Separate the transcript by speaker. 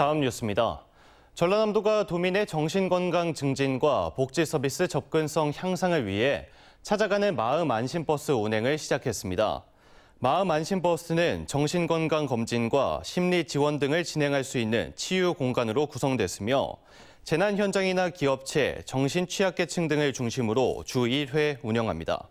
Speaker 1: 다음 뉴스입니다. 전라남도가 도민의 정신건강 증진과 복지 서비스 접근성 향상을 위해 찾아가는 마음 안심 버스 운행을 시작했습니다. 마음 안심 버스는 정신건강 검진과 심리 지원 등을 진행할 수 있는 치유 공간으로 구성됐으며 재난 현장이나 기업체, 정신 취약계층 등을 중심으로 주 1회 운영합니다.